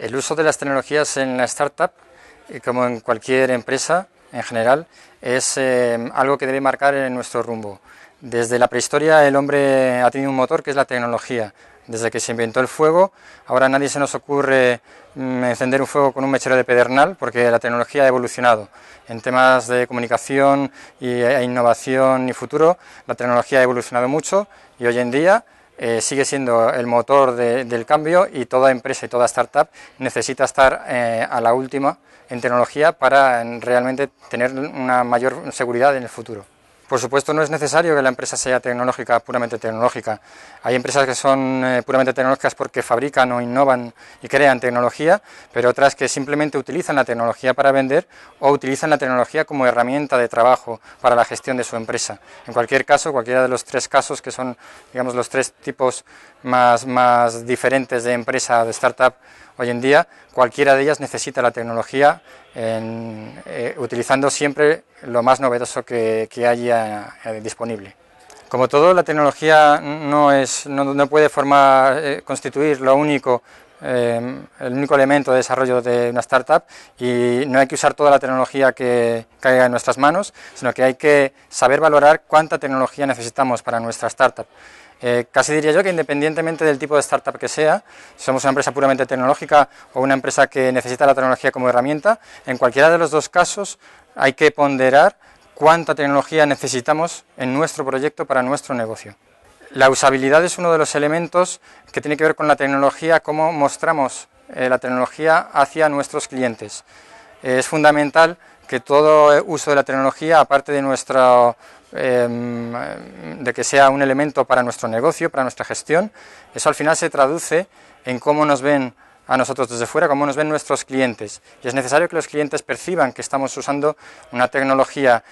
El uso de las tecnologías en la startup, eh, como en cualquier empresa en general, es eh, algo que debe marcar en nuestro rumbo. Desde la prehistoria el hombre ha tenido un motor que es la tecnología. Desde que se inventó el fuego, ahora nadie se nos ocurre mm, encender un fuego con un mechero de pedernal porque la tecnología ha evolucionado. En temas de comunicación e innovación y futuro, la tecnología ha evolucionado mucho y hoy en día eh, sigue siendo el motor del cambio y toda empresa y toda startup necesita estar eh, a la última en tecnología para mm, realmente tener una mayor seguridad en el futuro. Por supuesto, no es necesario que la empresa sea tecnológica, puramente tecnológica. Hay empresas que son eh, puramente tecnológicas porque fabrican o innovan y crean tecnología, pero otras que simplemente utilizan la tecnología para vender o utilizan la tecnología como herramienta de trabajo para la gestión de su empresa. En cualquier caso, cualquiera de los tres casos que son, digamos, los tres tipos más, más diferentes de empresa, de startup hoy en día, cualquiera de ellas necesita la tecnología en, eh, utilizando siempre lo más novedoso que, haya eh, disponible. Como todo, la tecnología no, es, no, puede formar, eh, constituir lo único Em, el único elemento de desarrollo de una startup y no hay que usar toda la tecnología que caiga en nuestras manos, sino que hay que saber valorar cuánta tecnología necesitamos para nuestra startup. Eh, casi diría yo que independientemente del tipo de startup que sea, si somos una empresa puramente tecnológica o una empresa que necesita la tecnología como herramienta, en cualquiera de los dos casos hay que ponderar cuánta tecnología necesitamos en nuestro proyecto para nuestro negocio. La usabilidad es uno de los elementos que tiene que ver con la tecnología, cómo mostramos eh, la tecnología hacia nuestros clientes. Eh, es fundamental que todo eh, uso de la tecnología, aparte de, em, de que sea un elemento para nuestro negocio, para nuestra gestión, eso al final se traduce en cómo nos ven a nosotros desde fuera, cómo nos ven nuestros clientes. Y es necesario que los clientes perciban que estamos usando una tecnología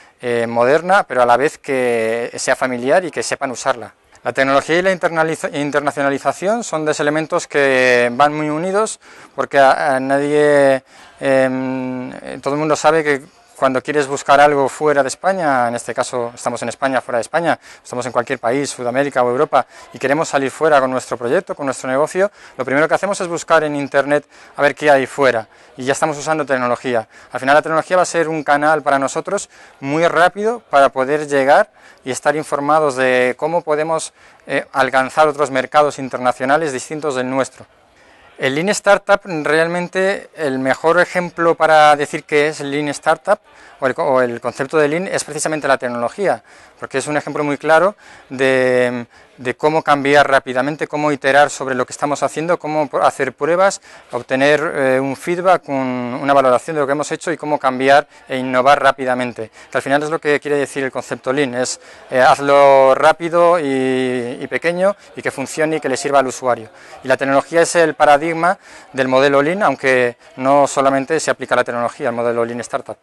moderna, pero a la vez que sea familiar y que sepan usarla. La tecnología y la internacionalización son dos elementos que van muy unidos porque eh, nadie, em, todo el mundo sabe que cuando quieres buscar algo fuera de España, en este caso estamos en España, fuera de España, estamos en cualquier país, Sudamérica o Europa, y queremos salir fuera con nuestro proyecto, con nuestro negocio, lo primero que hacemos es buscar en Internet a ver qué hay fuera. Y ya estamos usando tecnología. Al final la tecnología va a ser un canal para nosotros muy rápido para poder llegar y estar informados de cómo podemos eh, alcanzar otros mercados internacionales distintos del nuestro. El Lean Startup, realmente el mejor ejemplo para decir que es Lean Startup o o el, concepto de Lean es precisamente la tecnología, porque es un ejemplo muy claro de de cómo cambiar rápidamente, cómo iterar sobre lo que estamos haciendo, cómo hacer pruebas, obtener eh, un feedback, una valoración de lo que hemos hecho y cómo cambiar e innovar rápidamente. al final es lo que quiere decir el concepto Lean, es eh, hazlo rápido y, y, pequeño y que funcione y que le sirva al usuario. Y la tecnología es el paradigma del modelo Lean, aunque no solamente se aplica la tecnología al modelo Lean Startup.